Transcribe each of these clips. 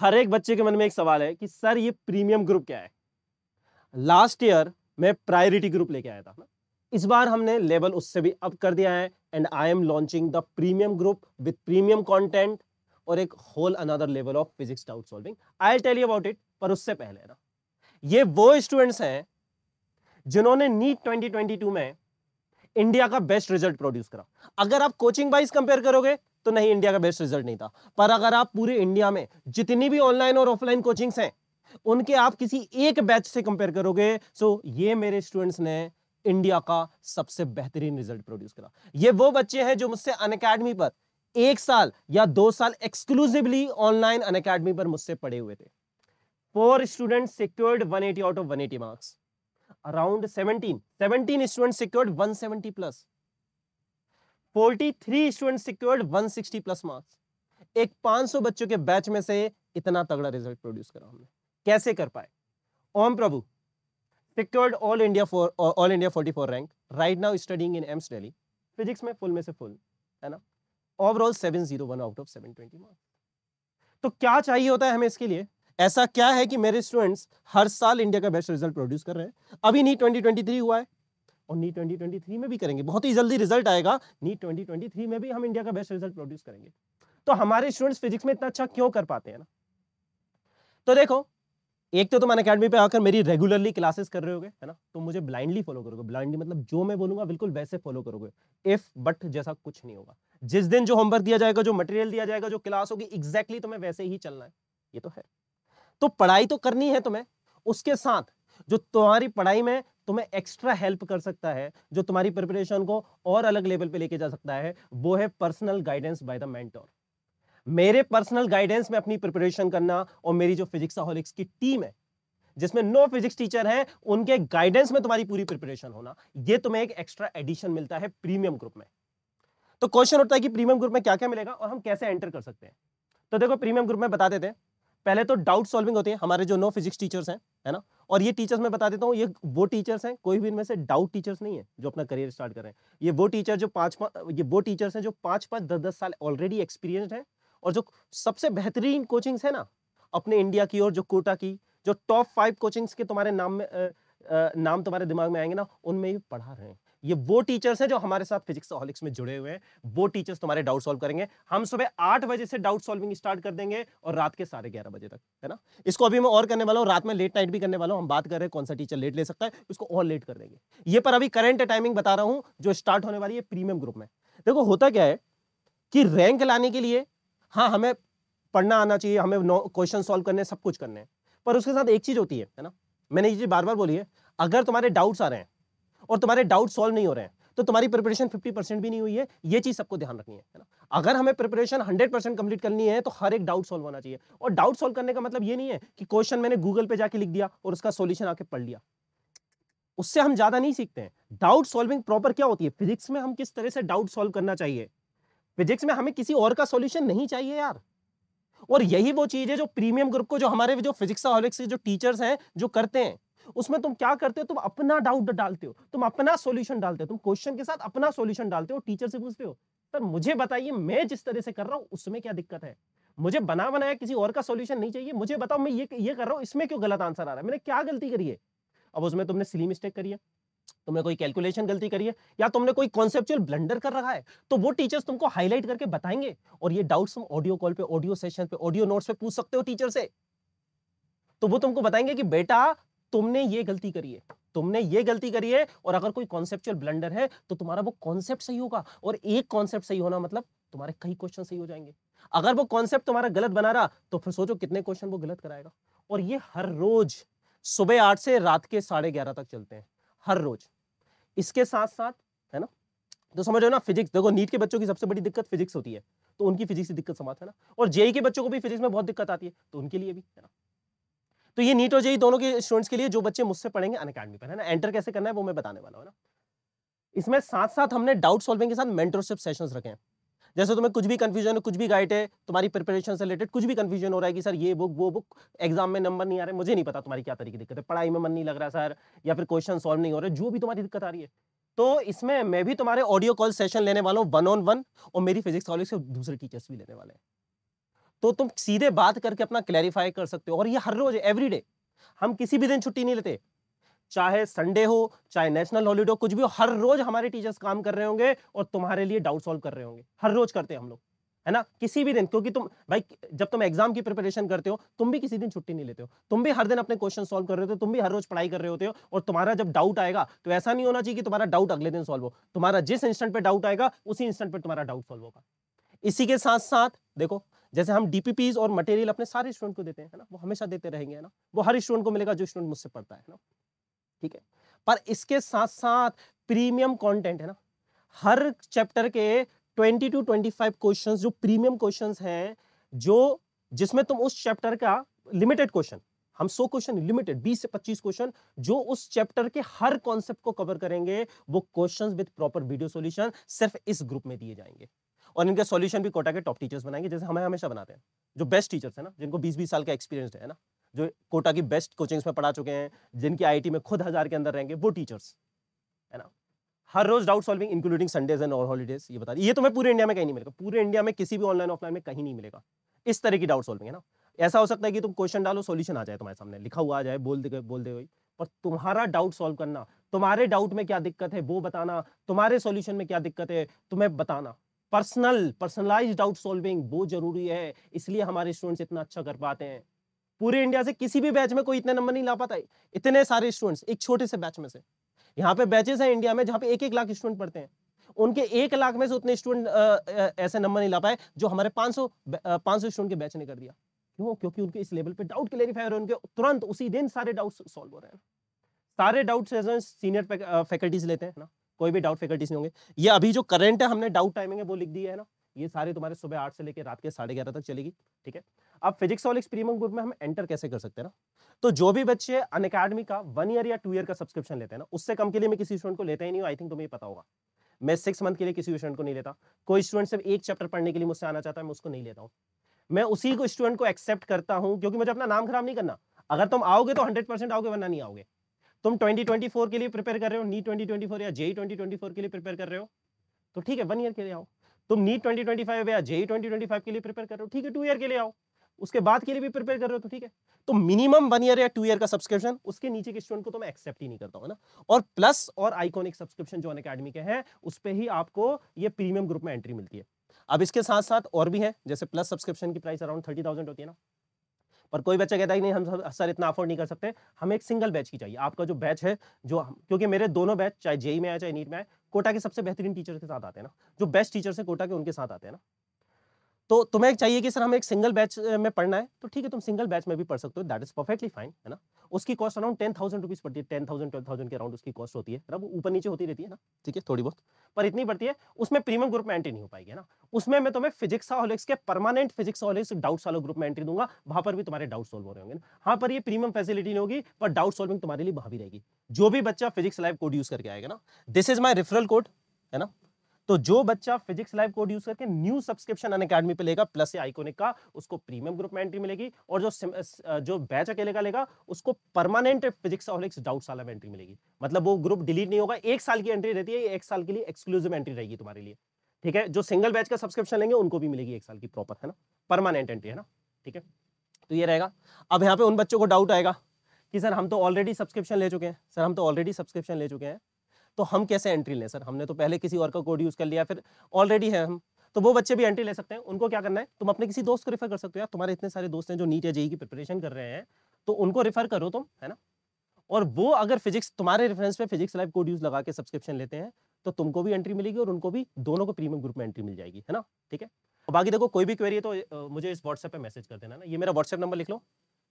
हर एक बच्चे के मन में एक सवाल है कि सर ये प्रीमियम ग्रुप क्या है लास्ट ईयर मैं प्रायोरिटी ग्रुप लेके आया था इस बार हमने लेवल उससे भी अप कर दिया है and I am launching the premium group with premium content और एक whole another level of physics doubt solving I tell you about it पर उससे पहले ना ये वो स्टूडेंट्स हैं जिन्होंने नीट ट्वेंटी में इंडिया का बेस्ट रिजल्ट प्रोड्यूस करा अगर आप कोचिंग वाइज कंपेयर करोगे तो नहीं इंडिया का बेस्ट रिजल्ट नहीं था पर अगर आप पूरे इंडिया में जितनी भी ऑनलाइन और ऑफलाइन कोचिंग्स हैं उनके आप किसी एक बैच से कंपेयर करोगे सो ये मेरे स्टूडेंट्स ने इंडिया का सबसे बेहतरीन रिजल्ट प्रोड्यूस करा ये वो बच्चे हैं जो मुझसे अन पर एक साल या दो साल एक्सक्लूसिवली ऑनलाइन अन पर मुझसे पढ़े हुए थे four student secured 180 out of 180 marks around seventeen seventeen student secured 170 plus forty three student secured one sixty plus marks एक 500 बच्चों के बैच में से इतना तगड़ा रिजल्ट प्रोड्यूस करा हमने कैसे कर पाए Om Prabhu secured all India for all India 44 rank right now studying in AIIMS Delhi physics में फुल में से फुल है ना overall seven zero one out of seven twenty marks तो क्या चाहिए होता है हमें इसके लिए ऐसा क्या है कि मेरे स्टूडेंट्स हर साल इंडिया का बेस्ट रिजल्ट प्रोड्यूस कर रहे हैं अभी नहीं 2023 हुआ है और नीट 2023 में भी करेंगे बहुत ही जल्दी रिजल्ट आएगा नीट 2023 में भी हम इंडिया का बेस्ट रिजल्ट प्रोड्यूस करेंगे तो हमारे स्टूडेंट्स फिजिक्स में इतना अच्छा क्यों कर पाते हैं ना तो देखो एक तो तुम तो अकेडमी पे आकर मेरी रेगुलरली क्लासेस कर रहे होगे है ना तो मुझे ब्लाइंडली फॉलो करोगे ब्लाइंडली मतलब जो मैं बोलूंगा बिल्कुल वैसे फॉलो करोगे इफ बट जैसा कुछ नहीं होगा जिस दिन जो होमवर्क दिया जाएगा जो मटेरियल दिया जाएगा जो क्लास होगी एग्जैक्टली तुम्हें वैसे ही चलना है ये तो है तो पढ़ाई तो करनी है तुम्हें उसके साथ जो तुम्हारी पढ़ाई में तुम्हें एक्स्ट्रा हेल्प कर सकता है जो तुम्हारी प्रिपरेशन को और अलग लेवल पे लेके जा सकता है वो है personal guidance by the mentor मेरे पर्सनल गाइडेंस में अपनी प्रिपरेशन करना और मेरी जो फिजिक्स फिजिक्सिक्स की टीम है जिसमें नो फिजिक्स टीचर है उनके गाइडेंस में तुम्हारी पूरी प्रिपरेशन होना यह तुम्हें एक एक्स्ट्रा एडिशन मिलता है प्रीमियम ग्रुप में तो क्वेश्चन होता है कि प्रीमियम ग्रुप में क्या क्या मिलेगा और हम कैसे एंटर कर सकते हैं तो देखो प्रीमियम ग्रुप में बता देते हैं पहले तो डाउट सॉल्विंग होती है हमारे जो नो फिजिक्स टीचर्स हैं है ना और ये टीचर्स मैं बता देता हूँ ये वो टीचर्स हैं कोई भी इनमें से डाउट टीचर्स नहीं है जो अपना करियर स्टार्ट कर रहे हैं ये वो टीचर जो पाँच पाँच ये वो टीचर्स हैं जो पाँच पाँच दस दस साल ऑलरेडी एक्सपीरियंस हैं और जो सबसे बेहतरीन कोचिंग्स हैं ना अपने इंडिया की और जो कोटा की जो टॉप फाइव कोचिंग्स के तुम्हारे नाम में नाम तुम्हारे दिमाग में आएंगे ना उनमें ये पढ़ा रहे हैं ये वो टीचर्स हैं जो हमारे साथ फिजिक्स ऑलिक्स में जुड़े हुए हैं वो टीचर्स तुम्हारे डाउट सॉल्व करेंगे हम सुबह आठ बजे से डाउट सॉल्विंग स्टार्ट कर देंगे और रात के साढ़े ग्यारह बजे तक है ना इसको अभी मैं और करने वाला हूँ रात में लेट नाइट भी करने वाला हूँ हम बात कर रहे हैं कौन सा टीचर लेट ले सकता है उसको और लेट कर देंगे ये पर अभी करंट टाइमिंग बता रहा हूँ जो स्टार्ट होने वाली है प्रीमियम ग्रुप में देखो होता क्या है कि रैंक लाने के लिए हाँ हमें पढ़ना आना चाहिए हमें क्वेश्चन सॉल्व करने सब कुछ करने हैं पर उसके साथ एक चीज होती है है ना मैंने ये चीज बार बार बोली है अगर तुम्हारे डाउट्स आ रहे हैं और तुम्हारे डाउट सॉल्व नहीं हो रहे हैं तो तुम्हारी प्रिपरेशन 50 परसेंट भी नहीं हुई है ये चीज सबको ध्यान रखनी है ना अगर हमें प्रिपरेशन 100 परसेंट कंप्लीट करनी है तो हर एक डाउट सॉल्व होना चाहिए और डाउट सॉल्व करने का मतलब ये नहीं है कि क्वेश्चन मैंने गूगल पे जाके लिख दिया और उसका सोल्यूशन आके पढ़ लिया उससे हम ज्यादा नहीं सीखते हैं डाउट सोल्विंग प्रॉपर क्या होती है फिजिक्स में हम किस तरह से डाउट सोल्व करना चाहिए फिजिक्स में हमें किसी और का सोल्यूशन नहीं चाहिए यार और यही वो चीज है जो प्रीमियम ग्रुप को जो हमारे जो फिजिक्स जो टीचर्स हैं जो करते हैं उसमें तुम क्या करते हो तुम अपना डाउट डालते हो तुम अपना सोल्यूशन डालते हो तुम क्वेश्चन के साथ अपना सोल्यूशन डालते हो टीचर से पूछते हो सर मुझे बताइए मैं जिस तरह से कर रहा हूँ उसमें क्या दिक्कत है मुझे बना बनाया किसी और का सोल्यूशन नहीं चाहिए मुझे बताओ मैं ये ये कर रहा हूँ इसमें क्यों गलत आंसर आ रहा है मैंने क्या गलती करी है अब उसमें तुमने सिली मिस्टेक करी है तुमने कोई कैलकुलेशन गलती करी है या तुमने कोई कॉन्सेप्चुअल ब्लंडर कर रखा है तो वो टीचर्स तुमको हाईलाइट करके बताएंगे और ये डाउट्स तुम ऑडियो कॉल पे ऑडियो सेशन पे ऑडियो नोट्स पे पूछ सकते हो टीचर से तो वो तुमको बताएंगे कि बेटा तुमने ये गलती करी है तुमने ये गलती करी है और अगर कोई कॉन्सेप्चुअल ब्लंडर है तो तुम्हारा वो कॉन्सेप्ट सही होगा और एक कॉन्सेप्ट सही होना मतलब तुम्हारे कई क्वेश्चन सही हो जाएंगे अगर वो कॉन्सेप्ट तुम्हारा गलत बना रहा तो फिर सोचो कितने क्वेश्चन वो गलत कराएगा और ये हर रोज सुबह आठ से रात के साढ़े ग्यारह तक चलते हैं हर रोज इसके साथ साथ है ना तो समझो ना फिजिक्स देखो नीट के बच्चों की सबसे बड़ी दिक्कत फिजिक्स होती है तो उनकी फिजिक्स की दिक्कत समाप्त है ना और जेई e के बच्चों को भी फिजिक्स में बहुत दिक्कत आती है तो उनके लिए भी है ना तो ये नीट और जेई दोनों के स्टूडेंट्स के लिए जो बच्चे मुझसे पढ़ेंगे अन अकेडमी पर है ना एंटर कैसे करना है वो मैं बताने वाला हूँ ना इसमें साथ साथ हमने डाउट सॉल्विंग के साथ मेंटरशिप सेशंस रखे हैं जैसे तुम्हें कुछ भी कन्फ्यूजन है कुछ भी गाइड है तुम्हारी प्रिपरेशन से रिलेटेड कुछ भी कन्फ्यूजन हो रहा है कि सर ये बुक वो बुक एग्जाम में नंबर नहीं आ रहे मुझे नहीं पता तुम्हारी क्या तरीके दिक्कत है पढ़ाई में मन नहीं लग रहा सर या फिर क्वेश्चन सॉल्व नहीं हो रहे जो भी तुम्हारी दिक्कत आ रही है तो इसमें मैं भी तुम्हारे ऑडियो कॉल सेशन लेने वाला हूँ वन ऑन वन और मेरी फिजिक्स कॉलेज से दूसरे टीचर्स भी लेने वाले हैं तो तुम सीधे बात करके अपना क्लैरिफाई कर सकते हो और ये हर रोज एवरीडे हम किसी भी दिन छुट्टी नहीं लेते चाहे संडे हो चाहे नेशनल हॉलीडे हो कुछ भी हो हर रोज हमारे टीचर्स काम कर रहे होंगे और तुम्हारे लिए डाउट सॉल्व कर रहे होंगे हर रोज करते हैं हम लोग है ना किसी भी दिन क्योंकि तुम भाई जब तुम एग्जाम की प्रिपरेशन करते हो तुम भी किसी दिन छुट्टी नहीं लेते हो तुम भी हर दिन अपने क्वेश्चन सॉल्व कर रहे होते हो तुम भी हर रोज पढ़ाई कर रहे होते हो और तुम्हारा जब डाउट आएगा तो ऐसा नहीं होना चाहिए कि तुम्हारा डाउट अगले दिन सॉल्व हो तुम्हारा जिस इंस्टेंट पर डाउट आएगा उसी इंस्टेंट पर तुम्हारा डाउट सॉल्व होगा इसी के साथ साथ देखो जैसे हम डीपीपीज और मटेरियल अपने सारे स्टूडेंट को देते हैं ना वो हमेशा देते रहेंगे है ना वो हर स्टूडेंट को मिलेगा जो स्टूडेंट मुझसे पढ़ता है ना ठीक है पर इसके साथ साथ प्रीमियम कॉन्टेंट है ना हर चैप्टर के ट्वेंटी टू फाइव क्वेश्चन जो प्रीमियम क्वेश्चन है जो जिसमें तुम उस चैप्टर का लिमिटेड क्वेश्चन हम सो क्वेश्चन लिमिटेड 20 से 25 क्वेश्चन जो उस चैप्टर के हर कॉन्सेप्ट को कवर करेंगे वो questions with proper video solution सिर्फ इस ग्रुप में दिए जाएंगे और इनके सॉल्यूशन भी कोटा के टॉप टीचर्स बनाएंगे जैसे हमें हमेशा बनाते हैं जो बेस्ट टीचर्स हैं ना जिनको बीस बीस साल का एक्सपीरियंस है ना जो कोटा की बेस्ट कोचिंग्स में पढ़ा चुके हैं जिनकी आई में खुद हज़ार के अंदर रहेंगे वो टीचर्स है ना हर रोज doubt solving including Sundays and और हॉलीडेज ये बता दी ये तुम्हें तो पूरे इंडिया में कहीं नहीं मिलेगा पूरे इंडिया में किसी भी ऑनलाइन ऑफलाइन में कहीं नहीं मिलेगा इस तरह की डाउट सॉल्विंग है ना ऐसा हो सकता है कि तुम क्वेश्चन डालो सॉल्यूशन आ जाए तुम्हारे सामने लिखा हुआ आ जाए बोल दे बोल दे वही पर तुम्हारा डाउट सॉल्व करना तुम्हारे डाउट में क्या दिक्कत है वो बताना तुम्हारे सॉल्यूशन में क्या दिक्कत है तुम्हें बताना पर्सनल पर्सनलाइज्ड डाउट सॉल्विंग बहुत जरूरी है इसलिए हमारे स्टूडेंट्स इतना अच्छा कर पाते हैं पूरे इंडिया से किसी भी बैच में कोई इतने नंबर नहीं ला पाता है इतने सारे स्टूडेंट्स एक छोटे से बैच में से यहाँ पे बैचेस हैं इंडिया में जहाँ पे एक एक लाख स्टूडेंट पढ़ते हैं उनके एक लाख में से उतने स्टूडेंट ऐसे नंबर नहीं ला पाए जो हमारे 500 सौ स्टूडेंट के बैच ने कर दिया क्यों क्योंकि उनके इस लेवल पर डाउट क्लियरिफाई हो रहे हैं उनके तुरंत उसी दिन सारे डाउट सॉल्व हो रहे हैं सारे डाउट सीनियर फैकल्टीज लेते हैं ना कोई भी डाउट फैकल्टीज नहीं होंगे ये अभी जो करंट है हमने डाउट टाइमिंग है वो लिख दिया है ना ये सारे तुम्हारे सुबह आठ से लेकर रात के साढ़े ग्यारह तक चलेगी ठीक है अब फिजिक्स वाले एक्सपेरिमेंट ग्रुप में हम एंटर कैसे कर सकते हैं ना तो जो भी बच्चे अन अकेडमी का वन ईयर या टू ईयर का सब्सक्रिप्शन लेते हैं ना उससे कम के लिए मैं किसी स्टूडेंट को लेता ही नहीं हूँ आई थिंक तुम्हें पता होगा मैं सिक्स मंथ के लिए किसी स्टूडेंट को नहीं लेता कोई स्टूडेंट सिर्फ एक चैप्टर पढ़ने के लिए मुझसे आना चाहता है मैं उसको नहीं लेता हूँ मैं उसी को स्टूडेंट को एक्सेप्ट करता हूँ क्योंकि मुझे अपना नाम खराब नहीं करना अगर तुम आओगे तो हंड्रेड आओगे वरना नहीं आओगे तुम 2024 के लिए प्रिपेयर कर रहे हो नी 2024 या जेई 2024 e e के लिए प्रिपेयर कर रहे हो तो ठीक है वन ईयर के लिए आओ तुम नीट 2025 या जे 2025 e के लिए प्रिपेयर कर रहे हो ठीक है टू ईयर के लिए आओ उसके बाद के लिए भी प्रिपेयर कर रहे हो तो ठीक है तो मिनिमम वन ईयर या टू ईयर का सब्सक्रिप्शन उसके नीचे के स्टूडेंट को तो मैं एक्सेप्ट ही नहीं करता हूँ ना और प्लस और आइकॉनिक सब्सक्रिप्शन जो अकेडमी के हैं उस पर ही आपको ये प्रीमियम ग्रुप में एंट्री मिलती है अब इसके साथ साथ और भी है जैसे प्लस सब्सक्रिप्शन की प्राइस अराउंड थर्टी थाउजेंड होती है ना और कोई बच्चा कहता है नहीं हम सर इतना अफोर्ड नहीं कर सकते हमें एक सिंगल बैच की चाहिए आपका जो बैच है जो क्योंकि मेरे दोनों बैच चाहे जेई में आए चाहे नीट में आए कोटा के सबसे बेहतरीन टीचर के साथ आते हैं ना जो बेस्ट टीचर्स हैं कोटा के उनके साथ आते हैं ना तो तुम्हें एक चाहिए कि सर हमें एक सिंगल बैच में पढ़ना है तो ठीक है तुम सिंगल बैच में भी पढ़ सकते हो दैट इज परफेक्टली फाइन है ना उसकी cost around ten thousand rupees पड़ती है टेन थाउजेंड ट्वेल्व थाउजेंड के अराउंड उसकी कॉस्ट होती है ना मतलब वो ऊपर नीचे होती रहती है ना ठीक है थोड़ी बहुत पर इतनी बढ़ती है उसमें प्रीमियम ग्रुप में एंट्री नहीं हो पाएगी ना उसमें मैं तुम्हें फिजिक्स ऑलिक्स के परमानेंट फिजिक्स ऑलिक्स डाउट वाले ग्रुप में एंट्री दूंगा वहां पर भी तुम्हारे डाउट सोल्व हो रहे होंगे हाँ पर ये प्रीमियम फैसिलिटी नहीं होगी पर डाउट सॉल्विंग तुम्हारे लिए वहां भी रहेगी जो भी बच्चा फिजिक्स लाइव कोड यूज करके आएगा ना this is my referral code है ना तो जो बच्चा फिजिक्स लाइव कोड यूज करके न्यू सब्सक्रिप्शन अन अकेडमी पे लेगा प्लस आइकोनिक का उसको प्रीमियम ग्रुप में एंट्री मिलेगी और जो जो बैच अकेले का लेगा उसको परमानेंट फिजिक्स और डाउट साल में एंट्री मिलेगी मतलब वो ग्रुप डिलीट नहीं होगा एक साल की एंट्री रहती है एक साल के लिए एक्सक्लूसिव एंट्री रहेगी तुम्हारे लिए ठीक है जो सिंगल बैच का सब्सक्रिप्शन लेंगे उनको भी मिलेगी एक साल की प्रॉपर है ना परमानेंट एंट्री है ना ठीक है तो ये रहेगा अब यहाँ पे उन बच्चों को डाउट आएगा कि सर हम तो ऑलरेडी सब्सक्रिप्शन ले चुके हैं सर हम तो ऑलरेडी सब्सक्रिप्शन ले चुके हैं तो हम कैसे एंट्री लें सर हमने तो पहले किसी और का कोड यूज़ कर लिया फिर ऑलरेडी है हम तो वो बच्चे भी एंट्री ले सकते हैं उनको क्या करना है तुम अपने किसी दोस्त को रिफर कर सकते हो यार तुम्हारे इतने सारे दोस्त हैं जो नीट या जेई की प्रिपरेशन कर रहे हैं तो उनको रिफर करो तुम है ना और वो अगर फिजिक्स तुम्हारे रेफरेंस पे फिजिक्स लाइव कोड यूज लगा के सब्सक्रिप्शन लेते हैं तो तुमको भी एंट्री मिलेगी और उनको भी दोनों को प्रीमियम ग्रुप में एंट्री मिल जाएगी है ना ठीक है और बाकी देखो कोई भी क्वेरी है तो मुझे इस व्हाट्सएप पे मैसेज कर देना ना ये मेरा व्हाट्सएप नंबर लिख लो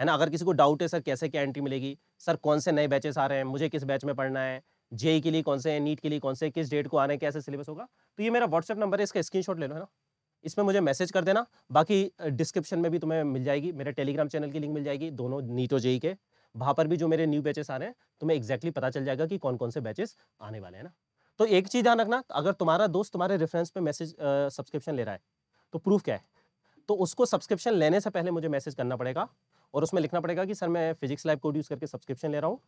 है ना अगर किसी को डाउट है सर कैसे क्या एंट्री मिलेगी सर कौन से नए बैचेस आ रहे हैं मुझे किस बैच में पढ़ना है जेई के लिए कौन से नीट के लिए कौन से किस डेट को आना है कैसे सिलेबस होगा तो ये मेरा व्हाट्सअप नंबर है इसका स्क्रीन ले लो है ना इसमें मुझे मैसेज कर देना बाकी डिस्क्रिप्शन में भी तुम्हें मिल जाएगी मेरे टेलीग्राम चैनल की लिंक मिल जाएगी दोनों नीट और जेई e के वहाँ पर भी जो मेरे न्यू बैचेस आ रहे हैं तुम्हें एक्जैक्टली पता चल जाएगा कि कौन कौन से बैचेस आने वाले हैं ना तो एक चीज़ ध्यान रखना अगर तुम्हारा दोस्त तुम्हारे रेफरेंस पे मैसेज सब्सक्रिप्शन ले रहा है तो प्रूफ क्या है तो उसको सब्सक्रिप्शन लेने से पहले मुझे मैसेज करना पड़ेगा और उसमें लिखना पड़ेगा कि सर मैं फिजिक्स लाइव कोड यूज़ करके सब्सक्रिप्शन ले रहा हूँ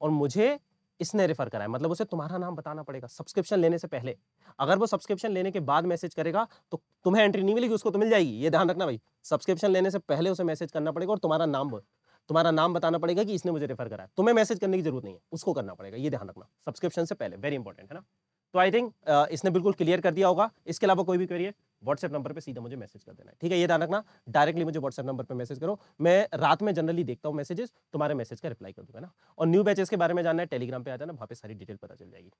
और मुझे इसने रेफर कराया मतलब उसे तुम्हारा नाम बताना पड़ेगा सब्सक्रिप्शन लेने से पहले अगर वो सब्सक्रिप्शन लेने के बाद मैसेज करेगा तो तुम्हें एंट्री नहीं मिलेगी उसको तो मिल जाएगी ये ध्यान रखना भाई सब्सक्रिप्शन लेने से पहले उसे मैसेज करना पड़ेगा और तुम्हारा नाम तुम्हारा नाम बताना पड़ेगा कि इसने मुझे रेफर कराया तुम्हें मैसेज करने की जरूरत नहीं है उसको करना पड़ेगा ये ध्यान रखना सब्सक्रिप्शन से पहले वेरी इंपॉर्टेंट है ना तो आई थिंक इसने बिल्कुल क्लियर कर दिया होगा इसके अलावा कोई भी क्वेरी है व्हाट्सएप नंबर पे सीधा मुझे मैसेज कर देना है ठीक है ये ध्यान रखना डायरेक्टली मुझे व्हाट्सएप नंबर पे मैसेज करो मैं रात में जनरली देखता हूँ मैसेजेस तुम्हारे मैसेज का रिप्लाई कर दूंगा ना और न्यू बैचेस के बारे में जानना है टेलीग्राम पे आ जाना वहाँ पे सारी डिटेल पता चल जाएगी